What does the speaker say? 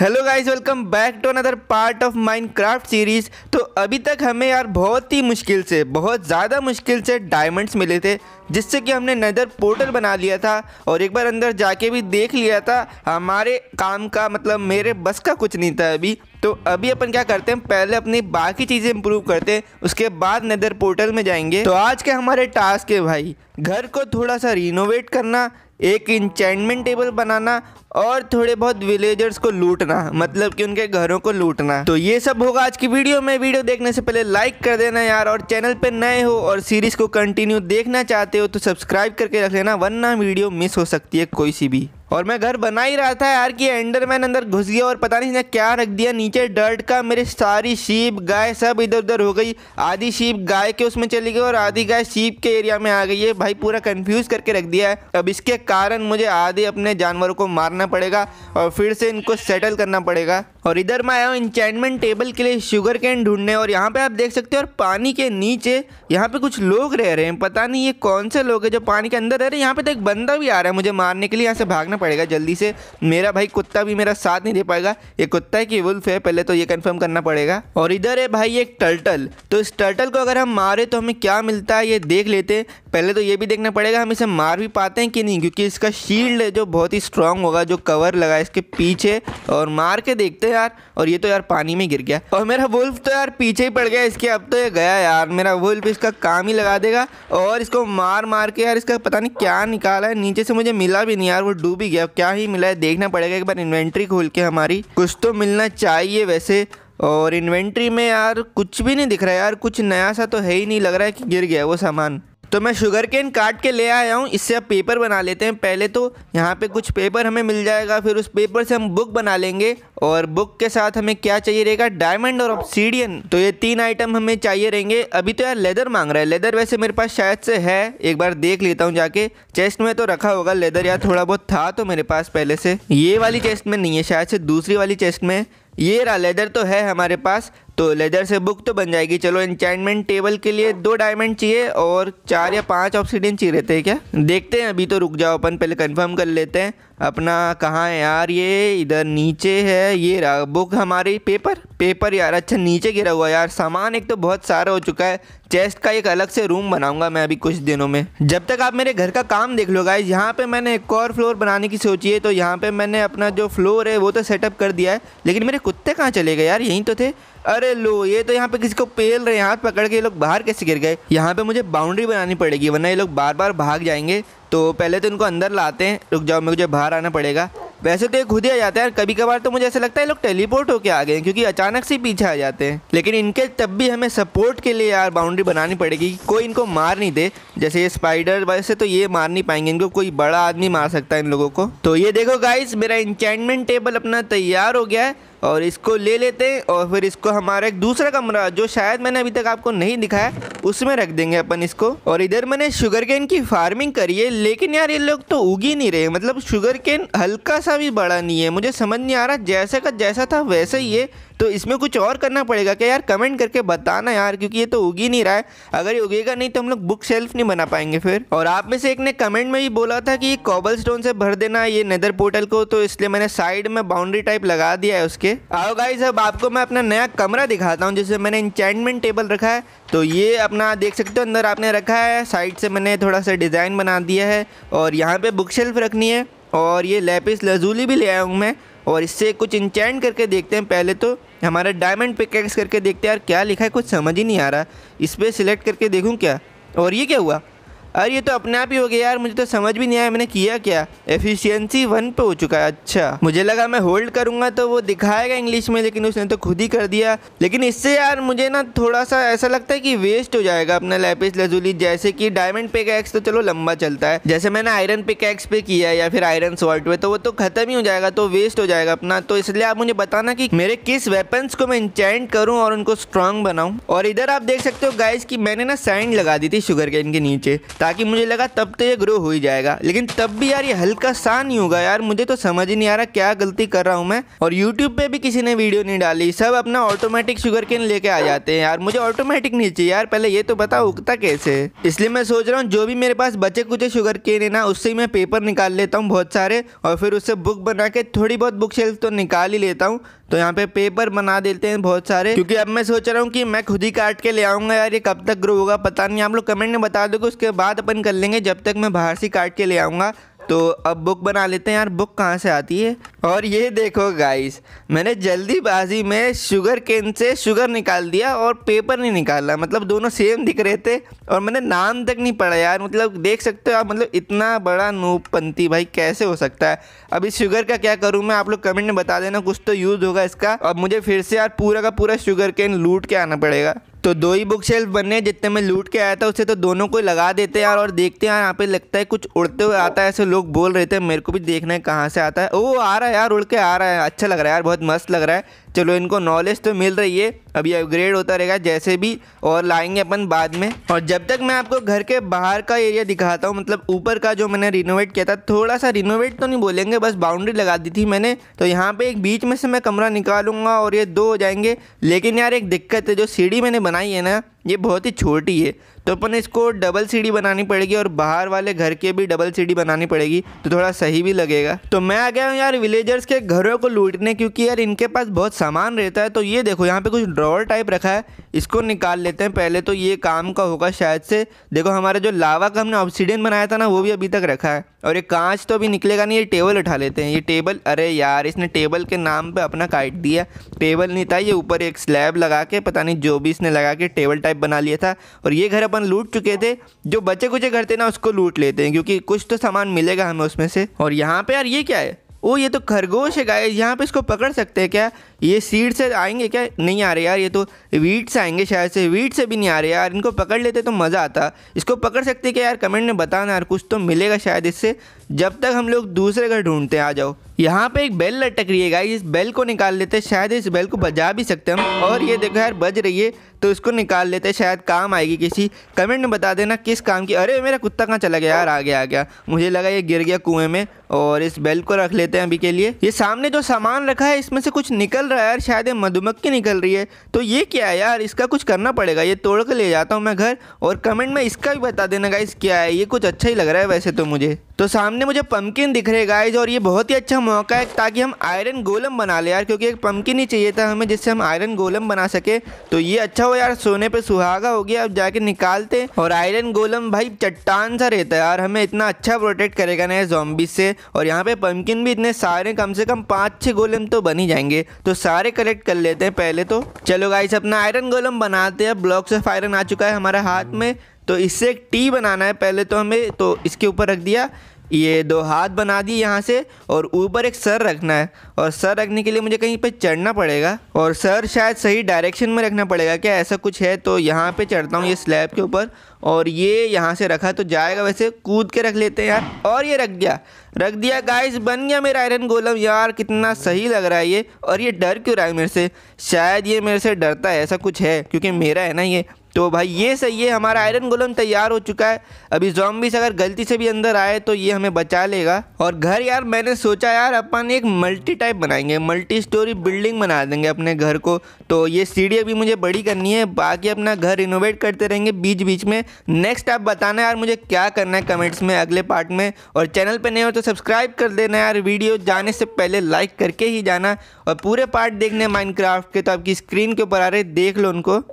hello guys welcome back to another part of Minecraft series तो अभी तक हमें यार बहुत ही मुश्किल से बहुत ज़्यादा मुश्किल से डायमंड्स मिले थे जिससे कि हमने नदर पोर्टल बना लिया था और एक बार अंदर जाके भी देख लिया था हमारे काम का मतलब मेरे बस का कुछ नहीं था अभी तो अभी अपन क्या करते हैं पहले अपनी बाकी चीज़ें इंप्रूव करते हैं उसके बाद नदर पोर्टल में जाएंगे तो आज के हमारे टास्क है भाई घर को थोड़ा सा रिनोवेट करना एक इंचाइनमेंट टेबल बनाना और थोड़े बहुत विलेजर्स को लूटना मतलब कि उनके घरों को लूटना तो ये सब होगा आज की वीडियो में वीडियो देखने से पहले लाइक कर देना यार और चैनल पे नए हो और सीरीज़ को कंटिन्यू देखना चाहते हो तो सब्सक्राइब करके रख लेना वरना वीडियो मिस हो सकती है कोई सी भी और मैं घर बना ही रहा था यार कि एंडरमैन अंदर घुस गया और पता नहीं इसने क्या रख दिया नीचे डर्ट का मेरी सारी शीप गाय सब इधर उधर हो गई आधी शीप गाय के उसमें चली गई और आधी गाय शीप के एरिया में आ गई है भाई पूरा कंफ्यूज करके रख दिया है अब इसके कारण मुझे आधे अपने जानवरों को मारना पड़ेगा और फिर से इनको सेटल करना पड़ेगा और इधर मैं आया हूँ इंचाइनमेंट टेबल के लिए शुगर कैन ढूंढने और यहाँ पे आप देख सकते हो और पानी के नीचे यहाँ पे कुछ लोग रह रहे हैं पता नहीं ये कौन से लोग हैं जो पानी के अंदर रह रहे हैं यहाँ पे तो एक बंदा भी आ रहा है मुझे मारने के लिए यहाँ से भागना पड़ेगा जल्दी से मेरा भाई कुत्ता भी मेरा साथ नहीं दे पाएगा ये कुत्ता है कि वुल्फ है पहले तो ये कन्फर्म करना पड़ेगा और इधर है भाई एक टर्टल तो इस टर्टल को अगर हम मारे तो हमें क्या मिलता है ये देख लेते पहले तो ये भी देखना पड़ेगा हम इसे मार भी पाते हैं कि नहीं क्योंकि इसका शील्ड जो बहुत ही स्ट्रांग होगा जो कवर लगा इसके पीछे और मार के देखते हैं यार और ये तो यार पानी में गिर गया और मेरा वुल्फ तो यार पीछे ही पड़ गया इसके अब तो ये गया यार मेरा वुल्फ इसका काम ही लगा देगा और इसको मार मार के यार इसका पता नहीं क्या निकाला है नीचे से मुझे मिला भी नहीं यार वो डूब ही गया क्या ही मिला है देखना पड़ेगा एक बार इन्वेंट्री खोल के हमारी कुछ तो मिलना चाहिए वैसे और इन्वेंट्री में यार कुछ भी नहीं दिख रहा है यार कुछ नया सा तो है ही नहीं लग रहा है कि गिर गया वो सामान तो मैं शुगर केन काट के ले आया हूँ इससे अब पेपर बना लेते हैं पहले तो यहाँ पे कुछ पेपर हमें मिल जाएगा फिर उस पेपर से हम बुक बना लेंगे और बुक के साथ हमें क्या चाहिए रहेगा डायमंड और ऑप्सीडियन तो ये तीन आइटम हमें चाहिए रहेंगे अभी तो यार लेदर मांग रहा है लेदर वैसे मेरे पास शायद से है एक बार देख लेता हूँ जाके चेस्ट में तो रखा होगा लेदर यार थोड़ा बहुत था तो मेरे पास पहले से ये वाली चेस्ट में नहीं है शायद से दूसरी वाली चेस्ट में ये रहा लेदर तो है हमारे पास तो लेदर से बुक तो बन जाएगी चलो एंचाइनमेंट टेबल के लिए दो डायमंड चाहिए और चार या पाँच ऑक्सीडेंट चाहिए रहते हैं क्या देखते हैं अभी तो रुक जाओ अपन पहले कंफर्म कर लेते हैं अपना कहाँ है यार ये इधर नीचे है ये रहा बुक हमारी पेपर पेपर यार अच्छा नीचे गिरा हुआ यार सामान एक तो बहुत सारा हो चुका है चेस्ट का एक अलग से रूम बनाऊंगा मैं अभी कुछ दिनों में जब तक आप मेरे घर का काम देख लो गाइज यहाँ पे मैंने एक और फ्लोर बनाने की सोची है तो यहाँ पे मैंने अपना जो फ्लोर है वो तो सेटअप कर दिया है लेकिन मेरे कुत्ते कहाँ चले गए यार यहीं तो थे अरे लो ये तो यहाँ पे किसी को पेल रहे हाथ पकड़ के ये लोग बाहर कैसे गिर गए यहाँ पे मुझे बाउंड्री बनानी पड़ेगी वरना ये लोग बार बार भाग जाएंगे तो पहले तो इनको अंदर लाते हैं रुक जाओ मुझे बाहर आना पड़ेगा वैसे तो ये खुद ही आ जाता है कभी कभार तो मुझे ऐसा लगता है लोग टेलीपोर्ट होके आ गए क्योंकि अचानक से पीछे आ जाते हैं लेकिन इनके तब भी हमें सपोर्ट के लिए यार बाउंड्री बनानी पड़ेगी कोई इनको मार नहीं दे जैसे ये स्पाइडर वैसे तो ये मार नहीं पाएंगे इनको कोई बड़ा आदमी मार सकता है इन लोगों को तो ये देखो गाइस मेरा इंचैंडमेंट टेबल अपना तैयार हो गया है और इसको ले लेते हैं और फिर इसको हमारा एक दूसरा कमरा जो शायद मैंने अभी तक आपको नहीं दिखाया उसमें रख देंगे अपन इसको और इधर मैंने शुगर केन की फार्मिंग करी है लेकिन यार ये लोग तो उगी नहीं रहे मतलब शुगर केन हल्का सा भी बड़ा नहीं है मुझे समझ नहीं आ रहा जैसे का जैसा था वैसे ही है तो इसमें कुछ और करना पड़ेगा क्या यार कमेंट करके बताना यार क्योंकि ये तो उगी नहीं रहा है अगर ये उगेगा नहीं तो हम लोग बुक शेल्फ नहीं बना पाएंगे फिर और आप में से एक ने कमेंट में भी बोला था कि कॉबल स्टोन से भर देना ये नेदर पोर्टल को तो इसलिए मैंने साइड में बाउंड्री टाइप लगा दिया है उसके आओ गाइज अब आपको मैं अपना नया कमरा दिखाता हूँ जिसमें मैंने इंचाइनमेंट टेबल रखा है तो ये अपना देख सकते हो अंदर आपने रखा है साइड से मैंने थोड़ा सा डिज़ाइन बना दिया है और यहाँ पे बुक शेल्फ रखनी है और ये लेपिस लजूली भी ले आया हूँ मैं और इससे कुछ इंचैंड करके देखते हैं पहले तो हमारा डायमंड पिकेक्स करके देखते यार क्या लिखा है कुछ समझ ही नहीं आ रहा इस पर सिलेक्ट करके देखूँ क्या और ये क्या हुआ अरे ये तो अपने आप ही हो गया यार मुझे तो समझ भी नहीं आया मैंने किया क्या एफिशिएंसी वन पे हो चुका है अच्छा मुझे लगा मैं होल्ड करूंगा तो वो दिखाएगा इंग्लिश में लेकिन उसने तो खुद ही कर दिया लेकिन इससे यार मुझे ना थोड़ा सा ऐसा लगता है कि वेस्ट हो जाएगा अपना लैपिस लजूली जैसे कि डायमंड पिक एक्स तो चलो लंबा चलता है जैसे मैंने आयरन पिक एक्स पे किया या फिर आयरन सॉल्ट पे तो वो तो खत्म ही हो जाएगा तो वेस्ट हो जाएगा अपना तो इसलिए आप मुझे बताना कि मेरे किस वेपन को मैं इंचेंट करूँ और उनको स्ट्रांग बनाऊ और इधर आप देख सकते हो गाइस की मैंने ना साइंड लगा दी थी शुगर के के नीचे ताकि मुझे लगा तब तो ये ग्रो हो ही जाएगा लेकिन तब भी यार ये हल्का सा नहीं होगा यार मुझे तो समझ ही नहीं आ रहा क्या गलती कर रहा हूँ मैं और यूट्यूब पे भी किसी ने वीडियो नहीं डाली सब अपना ऑटोमेटिक शुगर केन लेके आ जाते हैं यार मुझे ऑटोमेटिक नहीं चाहिए यार पहले ये तो बता उगता कैसे इसलिए मैं सोच रहा हूँ जो भी मेरे पास बचे कुचे शुगर केन है ना उससे मैं पेपर निकाल लेता हूँ बहुत सारे और फिर उससे बुक बना के थोड़ी बहुत बुक शेल्फ तो निकाल ही लेता हूँ तो यहाँ पे पेपर बना देते हैं बहुत सारे क्योंकि अब मैं सोच रहा हूँ कि मैं खुद ही काट के ले आऊंगा यार ये कब तक ग्रो होगा पता नहीं आप लोग कमेंट में बता दोगे उसके बाद बाद अपन कर लेंगे जब तक मैं बाहर से काट के ले आऊँगा तो अब बुक बना लेते हैं यार बुक कहाँ से आती है और ये देखो गाइस मैंने जल्दीबाजी में शुगर केन से शुगर निकाल दिया और पेपर नहीं निकाला मतलब दोनों सेम दिख रहे थे और मैंने नाम तक नहीं पढ़ा यार मतलब देख सकते हो आप मतलब इतना बड़ा नूपंथी भाई कैसे हो सकता है अब इस शुगर का क्या करूँ मैं आप लोग कमेंट में बता देना कुछ तो यूज़ होगा इसका अब मुझे फिर से यार पूरा का पूरा शुगर केन लूट के आना पड़ेगा तो दो ही बुक शेल्फ बनने जितने में लूट के आया था उसे तो दोनों को लगा देते हैं यार और देखते हैं यहाँ पे लगता है कुछ उड़ते हुए आता है ऐसे लोग बोल रहे थे मेरे को भी देखना है कहाँ से आता है ओ आ रहा है यार उड़ के आ रहा है अच्छा लग रहा है यार बहुत मस्त लग रहा है चलो इनको नॉलेज तो मिल रही है अभी अपग्रेड होता रहेगा जैसे भी और लाएंगे अपन बाद में और जब तक मैं आपको घर के बाहर का एरिया दिखाता हूँ मतलब ऊपर का जो मैंने रिनोवेट किया था थोड़ा सा रिनोवेट तो नहीं बोलेंगे बस बाउंड्री लगा दी थी मैंने तो यहाँ पे एक बीच में से मैं कमरा निकालूंगा और ये दो हो जाएंगे लेकिन यार एक दिक्कत है जो सीढ़ी मैंने बनाई है ना ये बहुत ही छोटी है तो अपन इसको डबल सीढ़ी बनानी पड़ेगी और बाहर वाले घर के भी डबल सीढ़ी बनानी पड़ेगी तो थोड़ा सही भी लगेगा तो मैं आ गया हूँ यार विलेजर्स के घरों को लूटने क्योंकि यार इनके पास बहुत सामान रहता है तो ये देखो यहाँ पे कुछ ड्रॉवर टाइप रखा है इसको निकाल लेते हैं पहले तो ये काम का होगा शायद से देखो हमारा जो लावा का हमने ऑक्सीडेंट बनाया था ना वो भी अभी तक रखा है और ये कांच तो अभी निकलेगा नहीं ये टेबल उठा लेते हैं ये टेबल अरे यार इसने टेबल के नाम पर अपना काट दिया टेबल नहीं था ये ऊपर एक स्लैब लगा के पता नहीं जो भी इसने लगा के टेबल टाइप टाइप बना लिया था और ये घर अपन लूट चुके थे जो बचे कुचे घर थे ना उसको लूट लेते हैं क्योंकि कुछ तो सामान मिलेगा हमें उसमें से और यहाँ पे यार ये क्या है ओ ये तो खरगोश है गाय यहाँ पे इसको पकड़ सकते हैं क्या ये सीड से आएंगे क्या नहीं आ रहे यार ये तो वीट से आएंगे शायद से वीट से भी नहीं आ रहे यार इनको पकड़ लेते तो मज़ा आता इसको पकड़ सकते क्या यार कमेंट में बताना यार कुछ तो मिलेगा शायद इससे जब तक हम लोग दूसरे घर ढूंढते हैं आ जाओ यहाँ पे एक बेल लटक रही है गाई इस बेल को निकाल लेते हैं शायद इस बेल को बजा भी सकते हैं हम और ये देखो यार बज रही है तो इसको निकाल लेते हैं शायद काम आएगी किसी कमेंट में बता देना किस काम की अरे मेरा कुत्ता कहाँ चला गया यार आ गया आ गया मुझे लगा ये गिर गया कुएं में और इस बेल को रख लेते हैं अभी के लिए ये सामने जो सामान रखा है इसमें से कुछ निकल रहा है यार शायद ये मधुमक्खी निकल रही है तो ये क्या है यार इसका कुछ करना पड़ेगा ये तोड़ कर ले जाता हूँ मैं घर और कमेंट में इसका भी बता देना गाइस क्या है ये कुछ अच्छा ही लग रहा है वैसे तो मुझे तो सामने मुझे पम्पकिन दिख रहे गाइज और ये बहुत ही अच्छा मौका है ताकि हम आयरन गोलम बना ले यार क्योंकि एक पम्पकिन ही चाहिए था हमें जिससे हम आयरन गोलम बना सके तो ये अच्छा हो यार सोने पे सुहागा हो गया अब जाके निकालते और आयरन गोलम भाई चट्टान सा रहता है यार हमें इतना अच्छा प्रोटेक्ट करेगा ना जॉम्बी से और यहाँ पे पम्पकिन भी इतने सारे कम से कम पाँच छः गोलम तो बन ही जाएंगे तो सारे कलेक्ट कर लेते हैं पहले तो चलो गाइज अपना आयरन गोलम बनाते हैं ब्लॉक्स ऑफ आयरन आ चुका है हमारे हाथ में तो इससे एक टी बनाना है पहले तो हमें तो इसके ऊपर रख दिया ये दो हाथ बना दिए यहाँ से और ऊपर एक सर रखना है और सर रखने के लिए मुझे कहीं पे चढ़ना पड़ेगा और सर शायद सही डायरेक्शन में रखना पड़ेगा क्या ऐसा कुछ है तो यहाँ पे चढ़ता हूँ ये स्लैब के ऊपर और ये यहाँ से रखा तो जाएगा वैसे कूद के रख लेते हैं यार और ये रख दिया रख दिया गाइस बन गया मेरा आयरन गोलम यार कितना सही लग रहा है ये और ये डर क्यों रहा है मेरे से शायद ये मेरे से डरता है ऐसा कुछ है क्योंकि मेरा है ना ये तो भाई ये सही है हमारा आयरन गोलम तैयार हो चुका है अभी जॉम्बिस अगर गलती से भी अंदर आए तो ये हमें बचा लेगा और घर यार मैंने सोचा यार अपन एक मल्टी टाइप बनाएंगे मल्टी स्टोरी बिल्डिंग बना देंगे अपने घर को तो ये सीढ़ी अभी मुझे बड़ी करनी है बाकी अपना घर रिनोवेट करते रहेंगे बीच बीच में नेक्स्ट आप बताना यार मुझे क्या करना है कमेंट्स में अगले पार्ट में और चैनल पर नए हो तो सब्सक्राइब कर देना यार वीडियो जाने से पहले लाइक करके ही जाना और पूरे पार्ट देखने माइंड के तो आपकी स्क्रीन के ऊपर आ रहे देख लो उनको